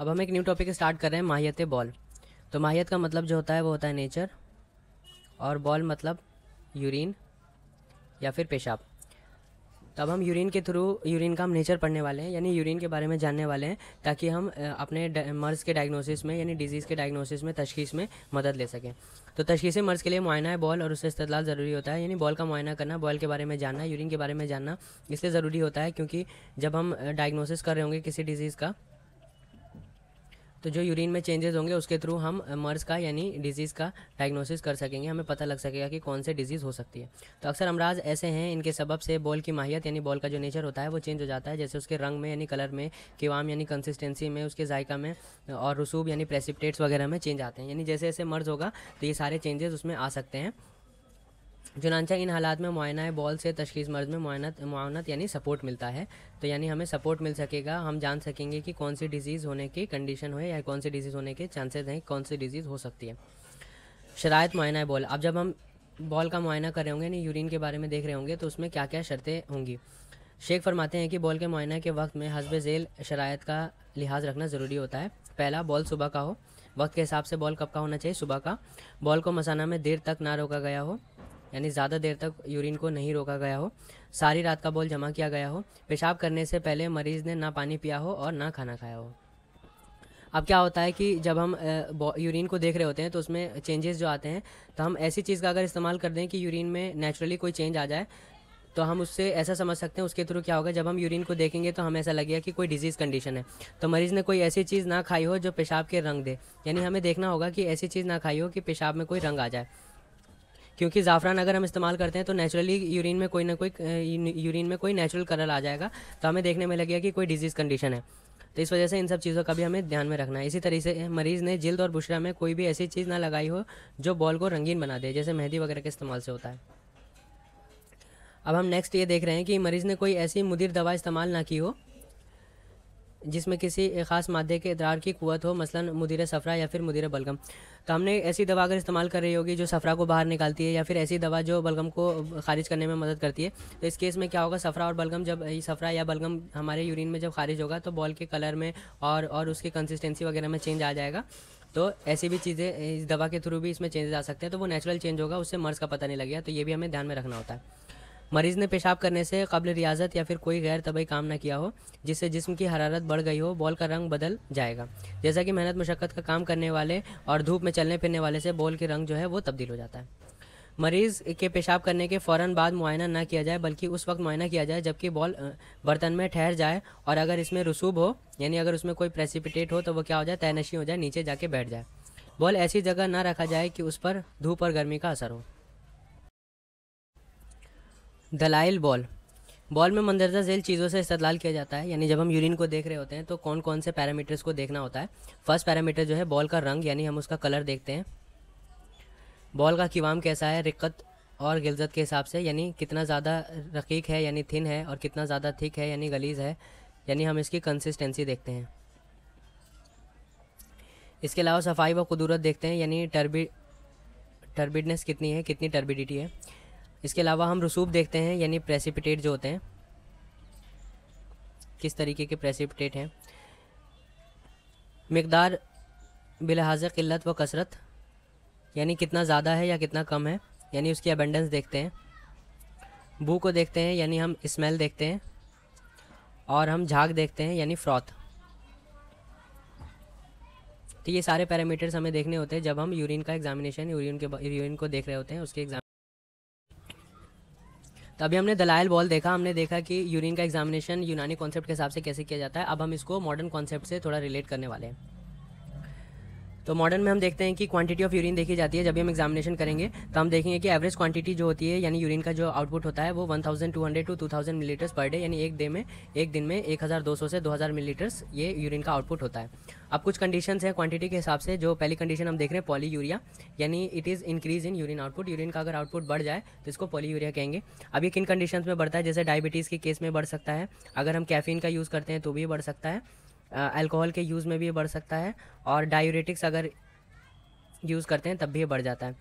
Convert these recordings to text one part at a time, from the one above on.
अब हम एक न्यू टॉपिक स्टार्ट कर रहे हैं माहियत बॉल तो माहियत का मतलब जो होता है वो होता है नेचर और बॉल मतलब यूरिन या फिर पेशाब तो अब हम यूरिन के थ्रू यूरिन का हम नेचर पढ़ने वाले हैं यानी यूरिन के बारे में जानने वाले हैं ताकि हम अपने मर्ज़ के डायग्नोसिस में यानी डिजीज़ के डायग्नोसिस में तशखीस में मदद ले सकें तो तशखीस मर्ज़ के लिए मुआयना है बॉल और उससे इस्तेलाल ज़रूरी होता है यानी बॉल का मुआयना करना बॉल के बारे में जानना यूरिन के बारे में जानना इसलिए ज़रूरी होता है क्योंकि जब हम डायग्नोसिस कर रहे होंगे किसी डिजीज़ का तो जो यूरिन में चेंजेस होंगे उसके थ्रू हम मर्ज का यानी डिजीज़ का डायग्नोसिस कर सकेंगे हमें पता लग सकेगा कि कौन से डिजीज़ हो सकती है तो अक्सर अमराज ऐसे हैं इनके सबब से बॉल की माहियत यानी बॉल का जो नेचर होता है वो चेंज हो जाता है जैसे उसके रंग में यानी कलर में किवाम यानी कंसिस्टेंसी में उसके जायका में और रसूब यानी प्रेसिपटेट्स वगैरह में चेंज आते हैं यानी जैसे जैसे मर्ज होगा तो ये सारे चेंजेस उसमें आ सकते हैं चुनानचा इन हालात में मुआयना बॉल से तशखीस मर्ज में मुआनत मुआनत यानी सपोर्ट मिलता है तो यानी हमें सपोर्ट मिल सकेगा हम जान सकेंगे कि कौन सी डिजीज़ होने की कंडीशन हो या कौन सी डिजीज़ होने के चांसेस हैं कौन सी डिजीज़ हो सकती है शरात मुआयना बॉल अब जब हम बॉल का मुआयना कर रहे होंगे यानी यूरिन के बारे में देख रहे होंगे तो उसमें क्या क्या शर्तें होंगी शेख फरमाते हैं कि बॉल के मुआयना के वक्त में हसब झेल शराय का लिहाज रखना ज़रूरी होता है पहला बॉल सुबह का हो वक्त के हिसाब से बॉल कब का होना चाहिए सुबह का बॉल को मसाना में देर तक ना रोका गया हो यानी ज़्यादा देर तक यूरिन को नहीं रोका गया हो सारी रात का बोल जमा किया गया हो पेशाब करने से पहले मरीज़ ने ना पानी पिया हो और ना खाना खाया हो अब क्या होता है कि जब हम यूरिन को देख रहे होते हैं तो उसमें चेंजेस जो आते हैं तो हम ऐसी चीज़ का अगर इस्तेमाल कर दें कि यूरिन में नेचुरली कोई चेंज आ जाए तो हम उससे ऐसा समझ सकते हैं उसके थ्रू क्या होगा जब हम यूरिन को देखेंगे तो हमें ऐसा लगेगा कि कोई डिजीज़ कंडीशन है तो मरीज़ ने कोई ऐसी चीज़ ना खाई हो जो पेशाब के रंग दे यानी हमें देखना होगा कि ऐसी चीज़ ना खाई हो कि पेशाब में कोई रंग आ जाए क्योंकि ज़ाफ़रान अगर हम इस्तेमाल करते हैं तो नेचुरली यूरिन में कोई ना कोई यूरिन में कोई नेचुरल कलर आ जाएगा तो हमें देखने में लगेगा कि कोई डिजीज़ कंडीशन है तो इस वजह से इन सब चीज़ों का भी हमें ध्यान में रखना है इसी तरीके से मरीज़ ने जल्द और बुशरा में कोई भी ऐसी चीज़ ना लगाई हो जो बॉल को रंगीन बना दे जैसे मेहंदी वगैरह के इस्तेमाल से होता है अब हम नेक्स्ट ये देख रहे हैं कि मरीज़ ने कोई ऐसी मुदिर दवा इस्तेमाल ना की हो जिसमें किसी खास मादे के इतरार की कुत हो मसलन मुदीर सफ़रा या फिर मुदीर बलगम तो हमने ऐसी दवा अगर इस्तेमाल कर रही होगी जो सफ़रा को बाहर निकालती है या फिर ऐसी दवा जो बलगम को खारिज करने में मदद करती है तो इस केस में क्या होगा सफ़रा और बलगम जब सफ़रा या बलगम हमारे यूरिन में जब खारिज होगा तो बॉल के कलर में और और उसकी कंसिस्टेंसी वगैरह में चेंज आ जाएगा तो ऐसी भी चीज़ें इस दवा के थ्रू भी इसमें चेंजेस आ सकते हैं तो वो नेचुरल चेंज होगा उससे मर्ज का पता नहीं लगेगा तो ये भी हमें ध्यान में रखना होता है मरीज ने पेशाब करने से कबल रियाजत या फिर कोई गैर तबई काम ना किया हो जिससे जिसम की हरारत बढ़ गई हो बॉल का रंग बदल जाएगा जैसा कि मेहनत मशक्क़त का काम करने वाले और धूप में चलने फिरने वाले से बॉल के रंग जो है वो तब्दील हो जाता है मरीज़ के पेशाब करने के फ़ौर बाद मुआयना ना किया जाए बल्कि उस वक्त मुआयना किया जाए जबकि बॉल बर्तन में ठहर जाए और अगर इसमें रसूब हो यानी अगर उसमें कोई प्रेसिपिटेट हो तो वह क्या हो जाए तयनशी हो जाए नीचे जाके बैठ जाए बॉल ऐसी जगह ना रखा जाए कि उस पर धूप और गर्मी का असर हो दलाइल बॉल बॉल में मंदरजा झेल चीज़ों से इस्तेदलाल किया जाता है यानी जब हम यूरिन को देख रहे होते हैं तो कौन कौन से पैरामीटर्स को देखना होता है फर्स्ट पैरामीटर जो है बॉल का रंग यानी हम उसका कलर देखते हैं बॉल का किवाम कैसा है रिक्कत और गिलजत के हिसाब से यानी कितना ज़्यादा रकीक है यानी थिन है और कितना ज़्यादा थिक है यानी गलीज़ है यानी हम इसकी कंसिस्टेंसी देखते हैं इसके अलावा सफाई व कुदरत देखते हैं यानी टर्बी टर्बिडनेस कितनी है कितनी टर्बिडिटी है इसके अलावा हम रसूब देखते हैं यानी प्रेसिपिटेट जो होते हैं किस तरीके के प्रेसिपिटेट हैं मकदार बिलहाजा किल्लत व कसरत यानी कितना ज़्यादा है या कितना कम है यानी उसकी अबेंडेंस देखते हैं बू को देखते हैं यानी हम स्मेल देखते हैं और हम झाग देखते हैं यानी फ्रॉथ तो ये सारे पैरामीटर्स हमें देखने होते हैं जब हम यूरिन का एग्जामिनेशन यूरिन के यूरिन को देख रहे होते हैं उसके एग्जाम तो अभी हमने दलायल बॉल देखा हमने देखा कि यूरिन का एग्जामिनेशन यूनानी कॉन्सेप्ट के हिसाब से कैसे किया जाता है अब हम इसको मॉडर्न कॉन्सेप्ट से थोड़ा रिलेट करने वाले हैं तो मॉडर्न में हम देखते हैं कि क्वांटिटी ऑफ यूरिन देखी जाती है जब भी हम एग्जामिनेशन करेंगे तो हम देखेंगे कि एवरेज क्वांटिटी जो होती है यानी यूरिन का जो आउटपुट होता है वो 1200 टू 2000 मिलीलीटर्स पर डे यानी एक डे में एक दिन में 1200 से 2000 मिलीलीटर्स ये यूरिन का आउटपुट होता है अब कुछ कंडीशन है क्वांटिटी के हिसाब से जो पहली कंडीशन हम देख रहे हैं पॉली यूरिया यानी it is increase in urine output urine का अगर आउटपुट बढ़ जाए तो इसको पॉली यूरिया कहेंगे अब ये किन कंडीशन में बढ़ता है जैसे डायबिटीज़ के केस में बढ़ सकता है अगर हम कैफीन का यूज़ करते हैं तो भी बढ़ सकता है अल्कोहल के यूज़ में भी बढ़ सकता है और डायूरेटिक्स अगर यूज़ करते हैं तब भी बढ़ जाता है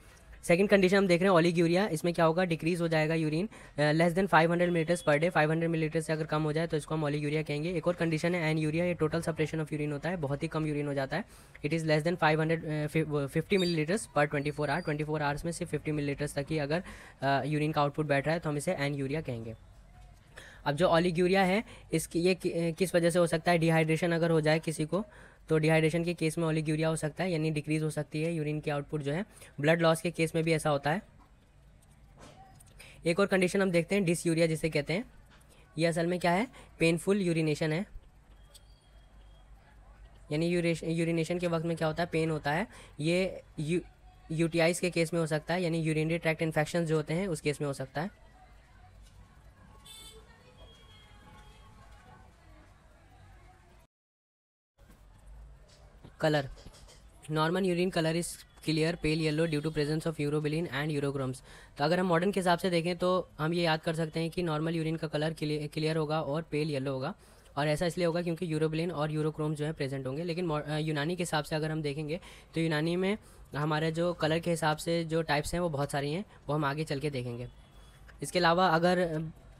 सेकंड कंडीशन हम देख रहे हैं यूरिया इसमें क्या होगा डिक्रीज हो जाएगा urine less than 500 मिलीटर्स per day 500 millilitre से अगर कम हो जाए तो इसको हम यूरिया कहेंगे एक और कंडीशन है एन यूरिया ये टोटल सप्रेशन ऑफ यूरिन होता है बहुत ही कम यूरिन हो जाता है it is less than five hundred fifty milliliters per twenty four hour twenty four hours में सिर्फ फिफ्टी लीटर्स तक ही अगर यूरिन का आउटपुट बैठ रहा है तो हम इसे एन यूरिया कहेंगे अब जो यूरिया है इसकी ये किस वजह से हो सकता है डिहाइड्रेशन अगर हो जाए किसी को तो डिहाइड्रेशन के केस में ओलिग्यूरिया हो सकता है यानी डिक्रीज हो सकती है यूरिन की आउटपुट जो है ब्लड लॉस के केस में भी ऐसा होता है एक और कंडीशन हम देखते हैं डिस यूरिया जिसे कहते हैं ये असल में क्या है पेनफुल यूरिनेशन है यानी यूरिनेशन के वक्त में क्या होता है पेन होता है ये यू यूटीआईज के केस में हो सकता है यानी यूरिनरी ट्रैक्ट इन्फेक्शन जो होते हैं उस केस में हो सकता है colour normal urine colour is clear pale yellow due to presence of urobilin and urochromes तो अगर हम मॉडर्न के हिसाब से देखें तो हम ये याद कर सकते हैं कि नॉर्मल यूरिन का कलर क्लियर होगा और पेल येलो होगा और ऐसा इसलिए होगा क्योंकि यूरोबिलिन और यूरोक्रोम जो है प्रेजेंट होंगे लेकिन यूनानी के हिसाब से अगर हम देखेंगे तो यूनानी में हमारे जो कलर के हिसाब से जो टाइप्स हैं वो बहुत सारी हैं वो हम आगे चल के देखेंगे इसके अलावा अगर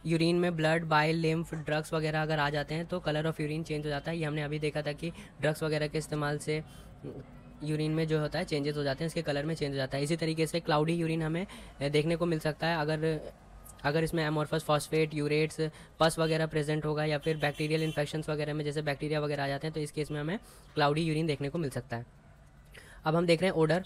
यूरिन में ब्लड बाइल लिम्फ ड्रग्स वगैरह अगर आ जाते हैं तो कलर ऑफ यूरिन चेंज हो जाता है ये हमने अभी देखा था कि ड्रग्स वगैरह के इस्तेमाल से यूरिन में जो होता है चेंजेस हो जाते हैं इसके कलर में चेंज हो जाता है इसी तरीके से क्लाउडी यूरिन हमें देखने को मिल सकता है अगर अगर इसमें एमोरफस फॉस्फेट यूरेट्स पस वगैरह प्रेजेंट होगा या फिर बैक्टीरियल इन्फेक्शन वगैरह में जैसे बैक्टीरिया वगैरह आ जाते हैं तो इस केस में हमें क्लाउडी यूरिन देखने को मिल सकता है अब हम देख रहे हैं ओडर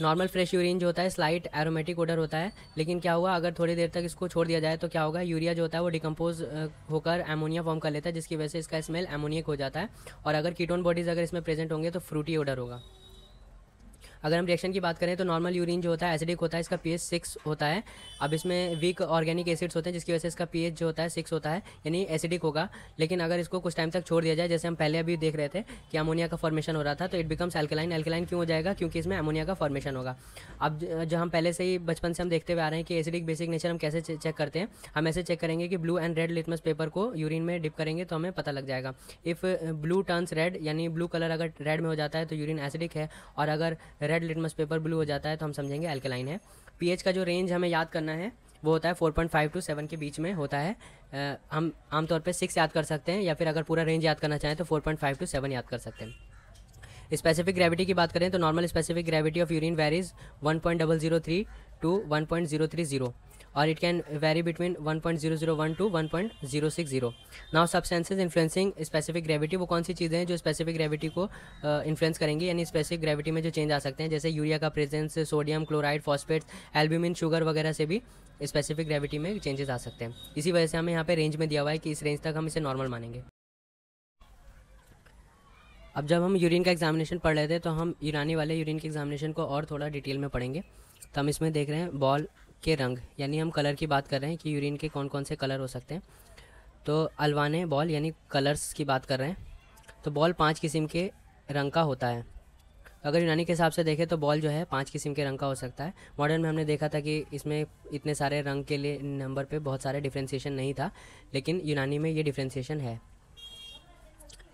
नॉर्मल फ्रेश यूरिन जो होता है स्लाइट एरोमेटिक ओडर होता है लेकिन क्या हुआ अगर थोड़ी देर तक इसको छोड़ दिया जाए तो क्या होगा यूरिया जो होता है वो डिकम्पोज होकर एमोनिया फॉर्म कर लेता है जिसकी वजह से इसका स्मेल एमोनियक हो जाता है और अगर कीटोन बॉडीज़ अगर इसमें प्रेजेंट होंगे तो फ्रूटी ऑर्डर होगा अगर हम रिएक्शन की बात करें तो नॉर्मल यूरिन जो होता है एसिडिक होता है इसका पीएच सिक्स होता है अब इसमें वीक ऑर्गेनिक एसिड्स होते हैं जिसकी वजह से इसका पीएच जो होता है सिक्स होता है यानी एसिडिक होगा लेकिन अगर इसको कुछ टाइम तक छोड़ दिया जाए जैसे हम पहले अभी देख रहे थे कि अमोनिया का फॉर्मेशन हो रहा था तो इट बिकम्स एल्कलाइन एल्कलाइन क्यों हो जाएगा क्योंकि इसमें अमोनिया का फॉर्मेशन होगा अब जो हम पहले से ही बचपन से हम देखते हुए आ रहे हैं कि एसिडिक बेसिक नेचर हम कैसे चेक करते हैं हम ऐसे चेक करेंगे कि blue and red litmus paper को यूरिन में डिप करेंगे तो हमें पता लग जाएगा इफ़ ब्लू टर्न्स रेड यानी ब्लू कलर अगर रेड में हो जाता है तो यूरिन एसिडिक है और अगर red red litmus paper blue हो जाता है तो हम समझेंगे एल्कलाइन है पीएच का जो रेंज हमें याद करना है वो होता है 4.5 टू 7 के बीच में होता है आ, हम आमतौर पे 6 याद कर सकते हैं या फिर अगर पूरा रेंज याद करना चाहें तो 4.5 टू 7 याद कर सकते हैं स्पेसिफिक ग्रेविटी की बात करें तो normal specific gravity of urine varies 1.003 to 1.030 zero one two one point 1.001 six 1.060 now substances influencing specific gravity वो कौन सी चीज़ें हैं जो स्पेसिफिक ग्रेविटी को इन्फ्लुएंस uh, करेंगी यानी स्पेसिफिक ग्रेविटी में जो चेंज आ सकते हैं जैसे यूरिया का presence sodium chloride phosphates albumin sugar वगैरह से भी स्पेसिफिक ग्रेविटी में चेंजेस आ सकते हैं इसी वजह से हमें यहाँ पे रेंज में दिया हुआ है कि इस रेंज तक हम इसे नॉर्मल मानेंगे अब जब हम यूरिन का एग्जामिनेशन पढ़ रहे थे तो हम ईरानी वाले यूरिन के एग्जामिनेशन को और थोड़ा डिटेल में पढ़ेंगे तो हम इसमें देख रहे हैं बॉल के रंग यानी हम कलर की बात कर रहे हैं कि यूरिन के कौन कौन से कलर हो सकते हैं तो अलवाने बॉल यानी कलर्स की बात कर रहे हैं तो बॉल पाँच किस्म के रंग का होता है अगर यूनानी के हिसाब से देखें तो बॉल जो है पाँच किस्म के रंग का हो सकता है मॉडर्न में हमने देखा था कि इसमें इतने सारे रंग के लिए नंबर पे बहुत सारे डिफ्रेंसीशन नहीं था लेकिन यूनानी में ये डिफ्रेंसीशन है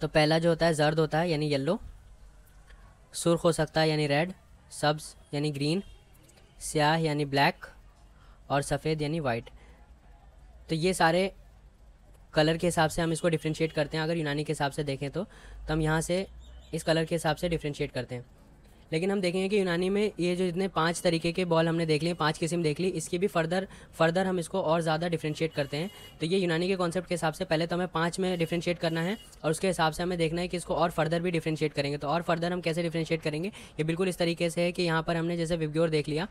तो पहला जो होता है जर्द होता है यानी येल्लो सुर्ख हो सकता है यानी रेड सब्ज यानी ग्रीन स्याह यानी ब्लैक और सफ़ेद यानी वाइट तो ये सारे कलर के हिसाब से हम इसको डिफ्रेंशिएट करते हैं अगर यूनानी के हिसाब से देखें तो, तो हम यहाँ से इस कलर के हिसाब से डिफ्रेंशिएट करते हैं लेकिन हम देखेंगे कि यूनानी में ये जो जितने पांच तरीके के बॉल हमने देख लिए पांच किस्म देख ली इसकी भी फर्दर फर्दर हम इसको और ज़्यादा डिफ्रेंशिएट करते हैं तो ये यूनानी के कॉन्सेप्ट के हिसाब से पहले तो हमें पाँच में डिफ्रेंशिएट करना है और उसके हिसाब से हमें देखना है कि इसको और फर्दर भी डिफ्रेंशिएट करेंगे तो और फर्दर हम कैसे डिफ्रेंशिएट करेंगे ये बिल्कुल इस तरीके से है कि यहाँ पर हमने जैसे विब्योर देख लिया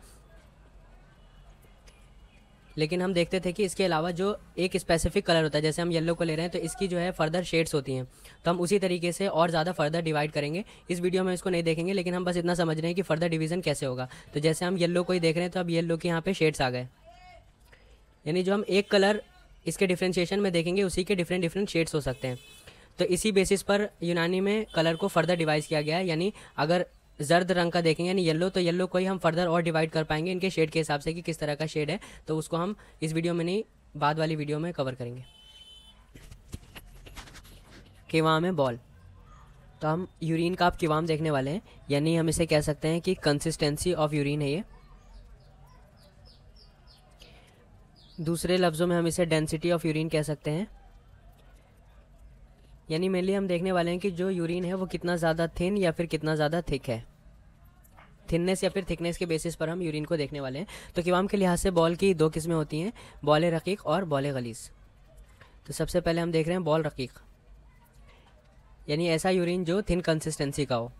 लेकिन हम देखते थे कि इसके अलावा जो एक स्पेसिफिक कलर होता है जैसे हम येलो को ले रहे हैं तो इसकी जो है फर्दर शेड्स होती हैं तो हम उसी तरीके से और ज़्यादा फर्दर डिवाइड करेंगे इस वीडियो में इसको नहीं देखेंगे लेकिन हम बस इतना समझ रहे हैं कि फर्दर डिवीज़न कैसे होगा तो जैसे हम येल्लो को ही देख रहे हैं तो अब येल्लो के यहाँ पर शेड्स आ गए यानी जो हम एक कलर इसके डिफ्रेंशिएशन में देखेंगे उसी के डिफरेंट डिफरेंट शेड्स हो सकते हैं तो इसी बेसिस पर यूनानी में कलर को फर्दर डिवाइस किया गया है यानी अगर जर्द रंग का देखेंगे यानी येलो तो येलो को ही हम फर्दर और डिवाइड कर पाएंगे इनके शेड के हिसाब से कि किस तरह का शेड है तो उसको हम इस वीडियो में नहीं बाद वाली वीडियो में कवर करेंगे केवाम है बॉल तो हम यूरिन का आप किवाम देखने वाले हैं यानी हम इसे कह सकते हैं कि कंसिस्टेंसी ऑफ यूरिन है ये दूसरे लफ्ज़ों में हम इसे डेंसिटी ऑफ यूरिन कह सकते हैं यानी मेनली हम देखने वाले हैं कि जो यूरिन है वो कितना ज़्यादा थिन या फिर कितना ज़्यादा थिक है थिननेस या फिर थिकनेस के बेसिस पर हम यूरिन को देखने वाले हैं तो किवाम के लिहाज से बॉल की दो किस्में होती हैं बॉल रकीक और बॉल गलीस तो सबसे पहले हम देख रहे हैं बॉल रकीक यानी ऐसा यूरिन जो थिन कंसिस्टेंसी का हो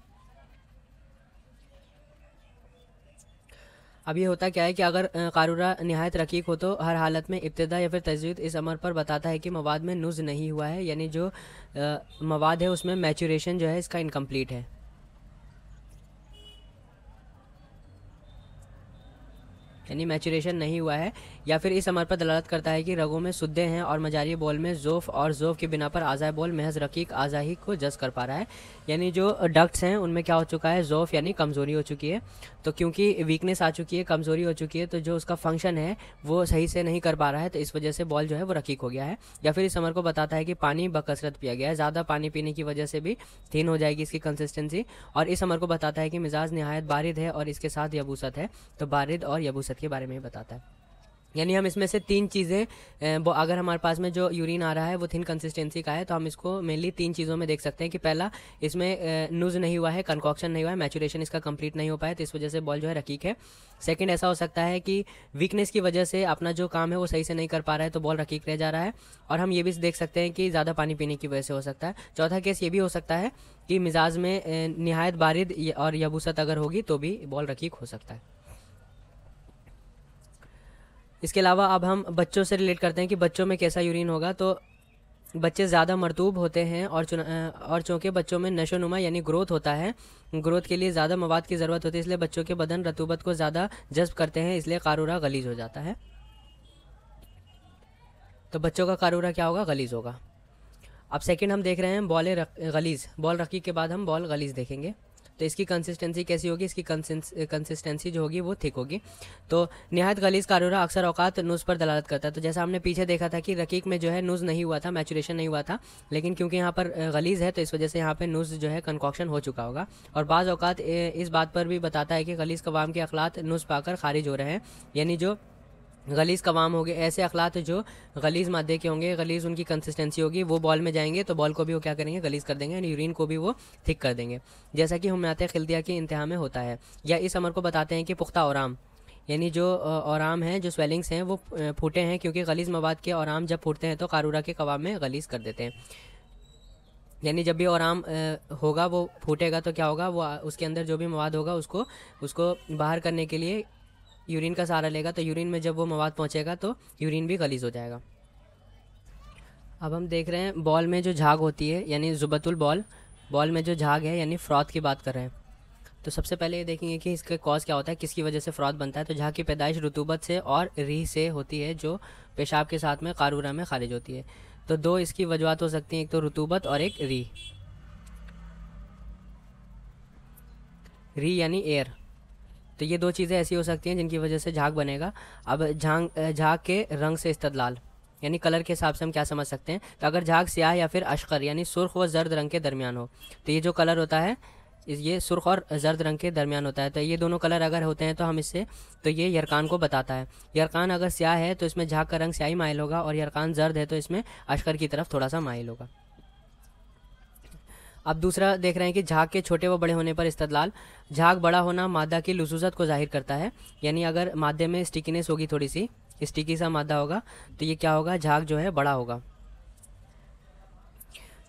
अब ये होता क्या है कि अगर कारूरा नहायत रकीक हो तो हर हालत में इब्तदा या फिर तजवीद इस अमर पर बताता है कि मवाद में नुज़ नहीं हुआ है यानी जो मवाद है उसमें मैचूरेशन जो है इसका इनकम्प्लीट है यानी मैचुरेशन नहीं हुआ है या फिर इस अमर पर दलालत करता है कि रगों में सुद्दे हैं और मजारी बॉल में जोफ और जोफ के बिना पर आज़ाय बॉल महज रकीक आज़ाही को जज कर पा रहा है यानी जो डक्ट्स हैं उनमें क्या हो चुका है जोफ यानी कमज़ोरी हो चुकी है तो क्योंकि वीकनेस आ चुकी है कमज़ोरी हो चुकी है तो जो उसका फंक्शन है वो सही से नहीं कर पा रहा है तो इस वजह से बॉल जो है वो रकीक हो गया है या फिर इस अमर को बताता है कि पानी बकसरत पिया गया है ज़्यादा पानी पीने की वजह से भी थीन हो जाएगी इसकी कंसिस्टेंसी और इस अमर को बताता है कि मिजाज नहायत बारिद है और इसके साथ यबूसत है तो बारिद और यबूसत के बारे में बताता है यानी हम इसमें से तीन चीज़ें अगर हमारे पास में जो यूरिन आ रहा है वो थिन कंसिस्टेंसी का है तो हम इसको मेनली तीन चीज़ों में देख सकते हैं कि पहला इसमें नुज नहीं हुआ है कंकॉक्शन नहीं हुआ है मैचुरेशन इसका कंप्लीट नहीं हो पाया तो इस वजह से बॉल जो है रकीक है सेकंड ऐसा हो सकता है कि वीकनेस की वजह से अपना जो काम है वो सही से नहीं कर पा रहा है तो बॉल रकीक रह जा रहा है और हम ये भी देख सकते हैं कि ज़्यादा पानी पीने की वजह से हो सकता है चौथा केस ये भी हो सकता है कि मिजाज में नहायत बारिद और यबूसत अगर होगी तो भी बॉल रकीक हो सकता है इसके अलावा अब हम बच्चों से रिलेट करते हैं कि बच्चों में कैसा यूरिन होगा तो बच्चे ज़्यादा मरतूब होते हैं और और चूँकि बच्चों में नशोनुमा यानी ग्रोथ होता है ग्रोथ के लिए ज़्यादा मवाद की ज़रूरत होती है इसलिए बच्चों के बदन रतूबत को ज़्यादा जज्ब करते हैं इसलिए कारूरा गलीज हो जाता है तो बच्चों का कारूरा क्या होगा गलीज होगा अब सेकेंड हम देख रहे हैं बॉल गलीज बॉल रखी के बाद हम बॉल गलीज देखेंगे तो इसकी कंसिस्टेंसी कैसी होगी इसकी कंसिस्टेंसी जो होगी वो थिक होगी तो नहायत गलीज कारोरा अक्सर अवकात नूज़ पर दलालत करता है तो जैसा हमने पीछे देखा था कि रकीक में जो है नूज़ नहीं हुआ था मैचुरेशन नहीं हुआ था लेकिन क्योंकि यहाँ पर गलीज है तो इस वजह से यहाँ पर नूज़ जो है कंकॉक्शन हो चुका होगा और बाज़ अवकात इस बात पर भी बताता है कि गलीज कवाम के अखलात नूज़ पाकर खारिज हो रहे हैं यानी जो गलीज़ कवाम हो गए ऐसे अखलात जो गलीज़ मादे के होंगे गलीज़ उनकी कंसिस्टेंसी होगी वो बॉल में जाएंगे तो बॉल को भी वो क्या करेंगे गलीज़ कर देंगे एंड यूरिन को भी वो थिक कर देंगे जैसा कि हैं खिलदिया के इंतहा में होता है या इस अमर को बताते हैं कि पुख्ता औराम यानी जो औराम हैं जो स्वेलिंग्स हैं वो फूटे हैं क्योंकि गलीज़ मवाद के औराम जब फूटते हैं तो कारूरा के कवाम में गलीज़ कर देते हैं यानी जब भी औराम होगा वो फूटेगा तो क्या होगा वो उसके अंदर जो भी मवाद होगा उसको उसको बाहर करने के लिए यूरिन का सहारा लेगा तो यूरिन में जब वो मवाद पहुँचेगा तो यूरिन भी गलीज हो जाएगा अब हम देख रहे हैं बॉल में जो झाग होती है यानी जुबतुल बॉल बॉल में जो झाग है यानी फ्रॉथ की बात कर रहे हैं तो सबसे पहले ये देखेंगे कि इसका कॉज क्या होता है किसकी वजह से फ्रॉथ बनता है तो झाग की पैदाइश रुतूबत से और री से होती है जो पेशाब के साथ में कारूरा में खारिज होती है तो दो इसकी वजूहत हो सकती हैं एक तो रुतूबत और एक री री यानी एयर तो ये दो चीज़ें ऐसी हो सकती हैं जिनकी वजह से झाग बनेगा अब झाग झाग के रंग से इस्तलाल यानी कलर के हिसाब से हम क्या समझ सकते हैं तो अगर झाग स्याह या फिर अशकर यानी सुर्ख व जर्द रंग के दरमियान हो तो ये जो कलर होता है ये सुर्ख और जर्द रंग के दरमियान होता है तो ये दोनों कलर अगर होते हैं तो हम इससे तो ये यरकान को बताता है यरकान अगर स्याह है तो इसमें झाग का रंग स्याही माइल होगा और यरकान जर्द है तो इसमें अशकर की तरफ थोड़ा सा माइल होगा अब दूसरा देख रहे हैं कि झाग के छोटे व बड़े होने पर इस्तलाल झाग बड़ा होना मादा की लसूसत को जाहिर करता है यानी अगर मादे में स्टिकीनेस होगी थोड़ी सी स्टिकी सा मादा होगा तो ये क्या होगा झाग जो है बड़ा होगा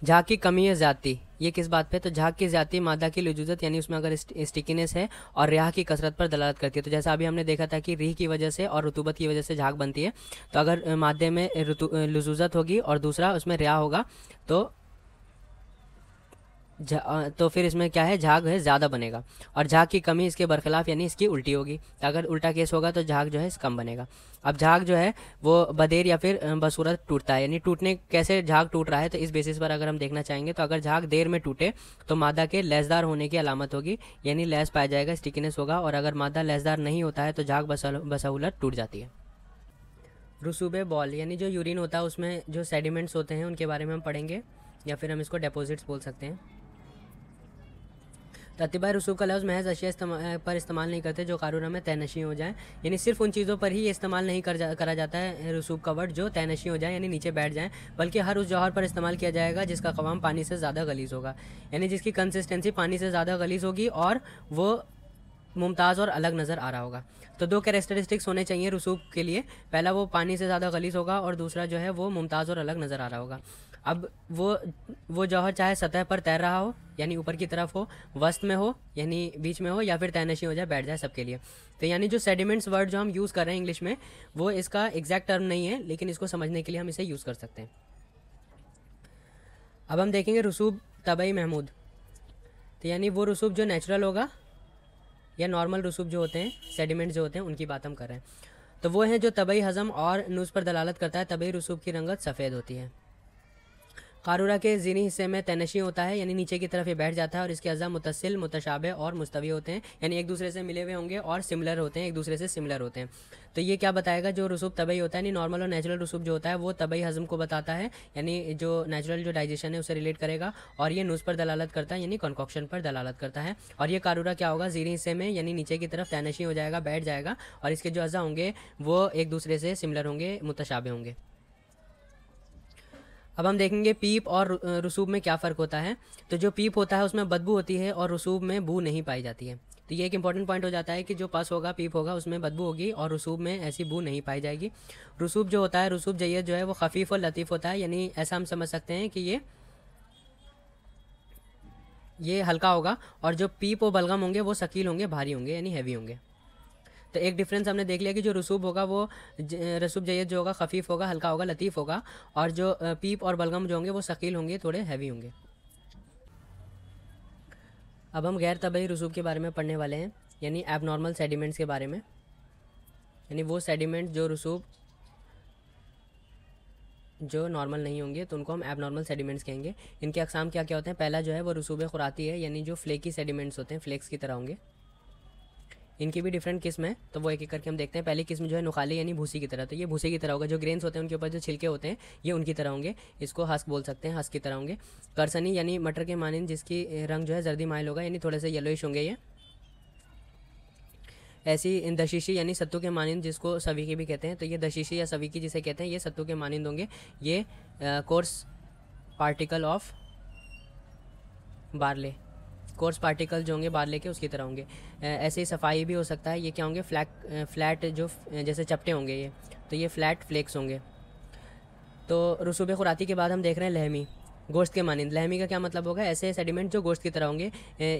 झाग की कमी है ज़्यादती ये किस बात पे तो झाग की ज़्यादा मादा की लजूजत यानी उसमें अगर स्टिकीनेस है और रिहा की कसरत पर दलालत करती है तो जैसा अभी हमने देखा था कि रीह की वजह से और रुतुबत की वजह से झाग बनती है तो अगर मादे में लजूजत होगी और दूसरा उसमें रिहा होगा तो तो फिर इसमें क्या है झाग है ज़्यादा बनेगा और झाग की कमी इसके बरखिलाफ यानी इसकी उल्टी होगी तो अगर उल्टा केस होगा तो झाग जो है कम बनेगा अब झाग जो है वो बदेर या फिर बसूरत टूटता है यानी टूटने कैसे झाग टूट रहा है तो इस बेसिस पर अगर हम देखना चाहेंगे तो अगर झाग देर में टूटे तो मादा के लेसदार होने की अलामत होगी यानी लेस पाया जाएगा स्टिकनेस होगा और अगर मादा लेसदार नहीं होता है तो झाग बसूलत टूट जाती है रसूबे बॉल यानी जो यूरिन होता है उसमें जो सेडिमेंट्स होते हैं उनके बारे में हम पढ़ेंगे या फिर हम इसको डिपोजिट्स बोल सकते हैं ततबा रसूख का लफ्ज़ महज अशिया पर इस्तेमाल नहीं करते जो कानून में तैनशी हो जाएँ यानी सिर्फ उन चीज़ों पर ही इस्तेमाल नहीं कर जा, करा जाता है रसूख का वर्ड जो तैनशी हो जाए यानी नीचे बैठ जाएँ बल्कि हर उस जौहर पर इस्तेमाल किया जाएगा जिसका कवाम पानी से ज़्यादा गलीज होगा यानी जिसकी कंसिस्टेंसी पानी से ज़्यादा गलीज होगी और वो मुमताज़ और अलग नज़र आ रहा होगा तो दो कैरेक्टरिस्टिक्स होने चाहिए रसूख के लिए पहला वो पानी से ज़्यादा गलीज होगा और दूसरा जो है वो मुमताज़ और अलग नज़र आ रहा होगा अब वो वो जौहर चाहे सतह पर तैर रहा हो यानी ऊपर की तरफ हो वस्त में हो यानी बीच में हो या फिर तैनशी हो जाए बैठ जाए सबके लिए तो यानी जो सेडिमेंट्स वर्ड जो हम यूज़ कर रहे हैं इंग्लिश में वो इसका एग्जैक्ट टर्म नहीं है लेकिन इसको समझने के लिए हम इसे यूज़ कर सकते हैं अब हम देखेंगे रसूब तबई महमूद तो यानी वो रसूब जो नेचुरल होगा या नॉर्मल रसूब जो होते हैं सेडिमेंट जो होते हैं उनकी बात हम कर रहे हैं तो वो हैं जो तबई हज़म और नूज़ पर दलालत करता है तबई रसूब की रंगत सफ़ेद होती है कारूरा के जिनी हिस्से में तनशी होता है यानी नीचे की तरफ ये बैठ जाता है और इसके अज़ा मुतसिल मुतशाबे और मुस्तवी होते हैं यानी एक दूसरे से मिले हुए होंगे और सिमिलर होते हैं एक दूसरे से सिमिलर होते हैं तो ये क्या बताएगा जो रसूब तबई होता है यानी नॉर्मल और नेचुरल रसूब जो होता है वो तबई हज़म को बताता है यानी जो नेचुरल जो डाइजेशन है उसे रिलेट करेगा और ये नूज़ पर दलालत करता है यानी कॉन्कॉक्शन पर दलालत करता है और ये कारूरा क्या होगा जीरी हिस्से में यानी नीचे की तरफ तनशी हो जाएगा बैठ जाएगा और इसके जो अज़ा होंगे वो एक दूसरे से सिमिलर होंगे मुतशाबे होंगे अब हम देखेंगे पीप और रसूब में क्या फ़र्क होता है तो जो पीप होता है उसमें बदबू होती है और रसूब में बू नहीं पाई जाती है तो ये एक इंपॉर्टेंट पॉइंट हो जाता है कि जो पास होगा पीप होगा उसमें बदबू होगी और रसूब में ऐसी बू नहीं पाई जाएगी रसूब जो होता है रसूब जैद जो है वो खफीफ और लतीफ़ होता है यानी ऐसा हम समझ सकते हैं कि ये ये हल्का होगा और जो पीप और बलगम होंगे वो शकील होंगे भारी होंगे यानी हैवी होंगे तो एक डिफरेंस हमने देख लिया कि जो रसूब होगा वो रसूब जैद जो होगा खफीफ होगा हल्का होगा लतीफ़ होगा और जो पीप और बलगम जो होंगे वो शकील होंगे थोड़े हैवी होंगे अब हम गैर तबई रसूब के बारे में पढ़ने वाले हैं यानी एबनॉर्मल सेडिमेंट्स के बारे में यानी वो सेडिमेंट जो रसूब जो नॉर्मल नहीं होंगे तो उनको हम एबनॉर्मल सेडिमेंट्स कहेंगे इनके अकसाम क्या क्या होते हैं पहला जो है वो रसूब खुराती है यानी जो फ्लेकी सेडिमेंट्स होते हैं फ्लेक्स की तरह होंगे इनकी भी डिफरेंट किस्म है तो वो एक एक करके हम देखते हैं पहली किस्म जो है नुखाली यानी भूसी की तरह तो ये भूसी की तरह होगा जो ग्रेन्स होते हैं उनके ऊपर जो छिलके होते हैं ये उनकी तरह होंगे इसको हस्क बोल सकते हैं हस्क की तरह होंगे करसनी यानी मटर के मानन जिसकी रंग जो है जर्दी माइल होगा यानी थोड़े से येलोइश होंगे ये ऐसी दशीशी यानी सत्तू के मानंद जिसको की भी कहते हैं तो ये दशीशी या की जिसे कहते हैं ये सत्तू के मानंद होंगे ये coarse particle of barley coarse particle जो होंगे बाहर लेके उसकी तरह होंगे ऐसे ही सफाई भी हो सकता है ये क्या होंगे फ्लैट फ्लैट जो जैसे चपटे होंगे ये तो ये फ्लैट फ्लेक्स होंगे तो रसूब खुराती के बाद हम देख रहे हैं लहमी गोश्त के मानंद लहमी का क्या मतलब होगा ऐसे सेडिमेंट जो गोश्त की तरह होंगे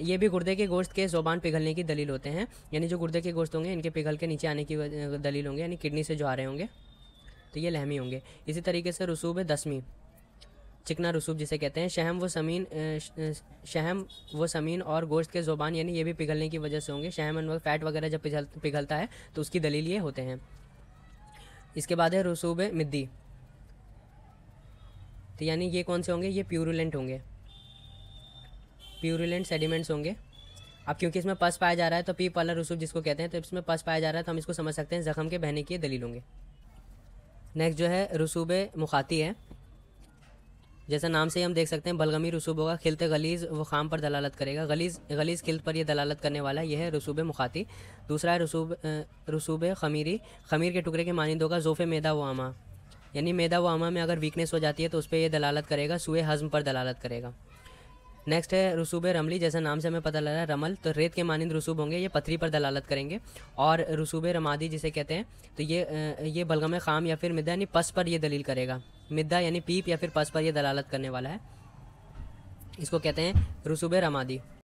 ये भी गुर्दे के गोश्त के ज़ोबान पिघलने की दलील होते हैं यानी जो गुर्दे के गोश्त होंगे इनके पिघल के नीचे आने की दलील होंगे यानी किडनी से जो आ रहे होंगे तो ये लहमी होंगे इसी तरीके से रसूब दसवीं चिकना रसूब जिसे कहते हैं शहम व समीन शहम व समीन और गोश्त के ज़ुबान यानी ये भी पिघलने की वजह से होंगे शहम एंड फैट वगैरह जब पिघल पिघलता है तो उसकी दलील ये होते हैं इसके बाद है रसूब मिद्दी तो यानी ये कौन से होंगे ये प्यूरुलेंट होंगे प्यूरुलेंट सेडिमेंट्स होंगे अब क्योंकि इसमें पस पाया जा रहा है तो पी वाला रसूब जिसको कहते हैं तो इसमें पस पाया जा रहा है तो हम इसको समझ सकते हैं ज़ख़म के बहने की दलील होंगे नेक्स्ट जो है रसूब मुखाती है जैसा नाम से ही हम देख सकते हैं बलगमी रसूब होगा खिलते गलीज व खाम पर दलालत करेगा गलीज गलीज खिलत पर यह दलालत करने वाला यह है रसूब मुखाती दूसरा है रसूब रसूब खमीरी खमीर के टुकड़े के मानंद होगा जोफ़े मैदा व आमा यानी मैदा व आमा में अगर वीकनेस हो जाती है तो उस पर यह दलालत करेगा सुए हज़म पर दलालत करेगा नेक्स्ट है रसूब रमली जैसा नाम से हमें पता लगा रमल तो रेत के मानंद रसूब होंगे ये पथरी पर दलालत करेंगे और रसूब रमादी जिसे कहते हैं तो ये ये बलगम खाम या फिर मैदा यानी पस पर यह दलील करेगा मिद्दा यानी पीप या फिर पस पर यह दलालत करने वाला है इसको कहते हैं रसूब रमादी